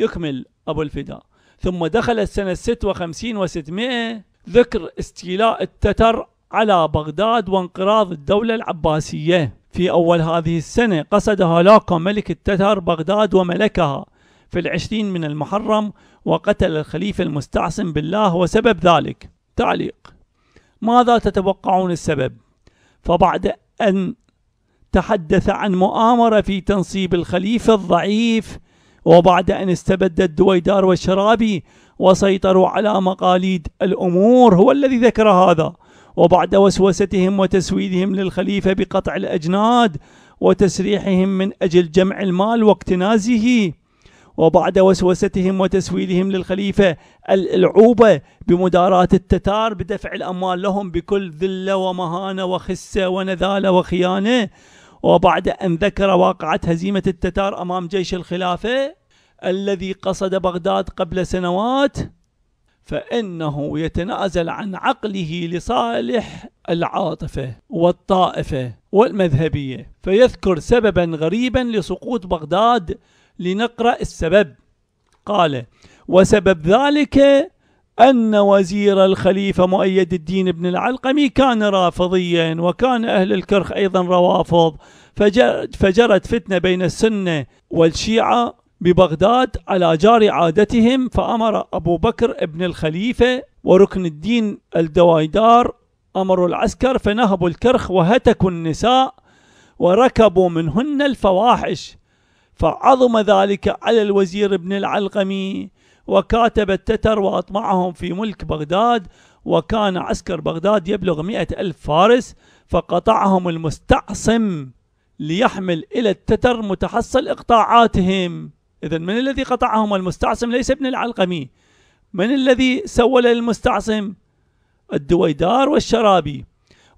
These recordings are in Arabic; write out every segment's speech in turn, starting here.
يكمل أبو الفداء ثم دخلت سنة 56 و600 ذكر استيلاء التتر على بغداد وانقراض الدولة العباسية في أول هذه السنة قصد هولاكو ملك التتر بغداد وملكها في العشرين من المحرم وقتل الخليفة المستعصم بالله وسبب ذلك تعليق ماذا تتوقعون السبب فبعد أن تحدث عن مؤامرة في تنصيب الخليفة الضعيف وبعد أن استبد الدويدار والشرابي وسيطروا على مقاليد الأمور هو الذي ذكر هذا وبعد وسوستهم وتسويدهم للخليفة بقطع الأجناد وتسريحهم من أجل جمع المال واكتنازه وبعد وسوستهم وتسويلهم للخليفة العوبة بمداراة التتار بدفع الأموال لهم بكل ذلة ومهانة وخسة ونذالة وخيانة وبعد أن ذكر واقعة هزيمة التتار أمام جيش الخلافة الذي قصد بغداد قبل سنوات فإنه يتنازل عن عقله لصالح العاطفة والطائفة والمذهبية فيذكر سببا غريبا لسقوط بغداد لنقرأ السبب قال وسبب ذلك أن وزير الخليفة مؤيد الدين بن العلقمي كان رافضيا وكان أهل الكرخ أيضا روافض فجرت فتنة بين السنة والشيعة ببغداد على جار عادتهم فأمر أبو بكر بن الخليفة وركن الدين الدوايدار أمروا العسكر فنهبوا الكرخ وهتكوا النساء وركبوا منهن الفواحش فعظم ذلك على الوزير بن العلقمي وكاتب التتر وأطمعهم في ملك بغداد وكان عسكر بغداد يبلغ مئة ألف فارس فقطعهم المستعصم ليحمل إلى التتر متحصل إقطاعاتهم إذا من الذي قطعهم المستعصم ليس ابن العلقمي من الذي سول للمستعصم الدويدار والشرابي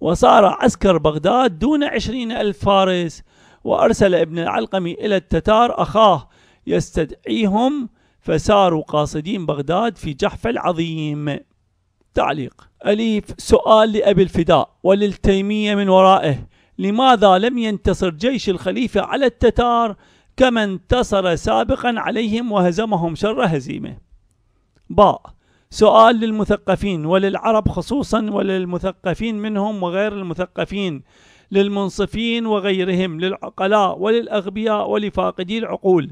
وصار عسكر بغداد دون عشرين ألف فارس وأرسل ابن العلقم إلى التتار أخاه يستدعيهم فساروا قاصدين بغداد في جحف العظيم تعليق أليف سؤال لأبي الفداء وللتيمية من ورائه لماذا لم ينتصر جيش الخليفة على التتار كما انتصر سابقا عليهم وهزمهم شر هزيمة باء سؤال للمثقفين وللعرب خصوصا وللمثقفين منهم وغير المثقفين للمنصفين وغيرهم للعقلاء وللأغبياء ولفاقدي العقول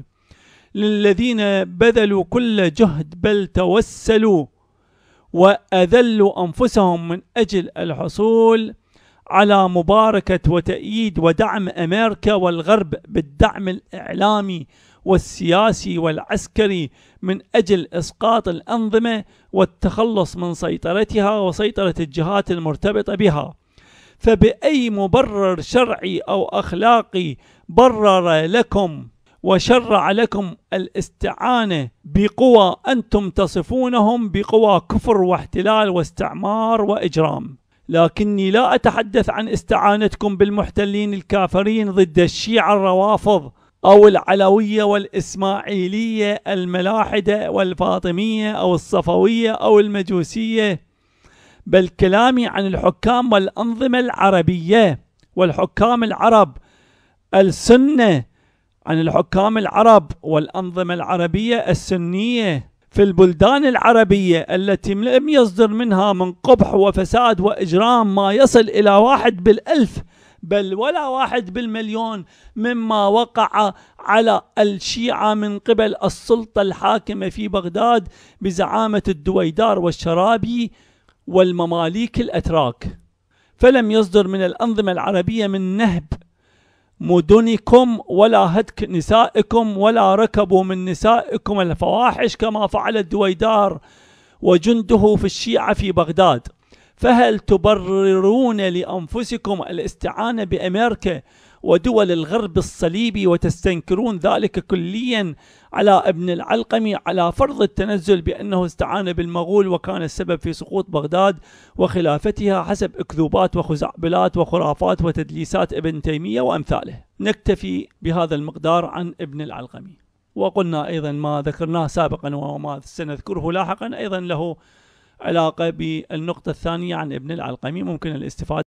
للذين بذلوا كل جهد بل توسلوا وأذلوا أنفسهم من أجل الحصول على مباركة وتأييد ودعم أمريكا والغرب بالدعم الإعلامي والسياسي والعسكري من أجل إسقاط الأنظمة والتخلص من سيطرتها وسيطرة الجهات المرتبطة بها فبأي مبرر شرعي أو أخلاقي برر لكم وشرع لكم الاستعانة بقوى أنتم تصفونهم بقوى كفر واحتلال واستعمار وإجرام لكني لا أتحدث عن استعانتكم بالمحتلين الكافرين ضد الشيعة الروافض أو العلوية والإسماعيلية الملاحدة والفاطمية أو الصفوية أو المجوسية بل كلامي عن الحكام والأنظمة العربية والحكام العرب السنة عن الحكام العرب والأنظمة العربية السنية في البلدان العربية التي لم يصدر منها من قبح وفساد وإجرام ما يصل إلى واحد بالألف بل ولا واحد بالمليون مما وقع على الشيعة من قبل السلطة الحاكمة في بغداد بزعامة الدويدار والشرابي والمماليك الأتراك فلم يصدر من الأنظمة العربية من نهب مدنكم ولا هتك نسائكم ولا ركبوا من نسائكم الفواحش كما فعل الدويدار وجنده في الشيعة في بغداد فهل تبررون لأنفسكم الاستعانة بأمريكا ودول الغرب الصليبي وتستنكرون ذلك كليا على ابن العلقمي على فرض التنزل بأنه استعان بالمغول وكان السبب في سقوط بغداد وخلافتها حسب أكذوبات وخزعبلات وخرافات وتدليسات ابن تيمية وأمثاله نكتفي بهذا المقدار عن ابن العلقمي وقلنا أيضا ما ذكرناه سابقا وما سنذكره لاحقا أيضا له علاقة بالنقطة الثانية عن ابن العلقمي ممكن الاستفادة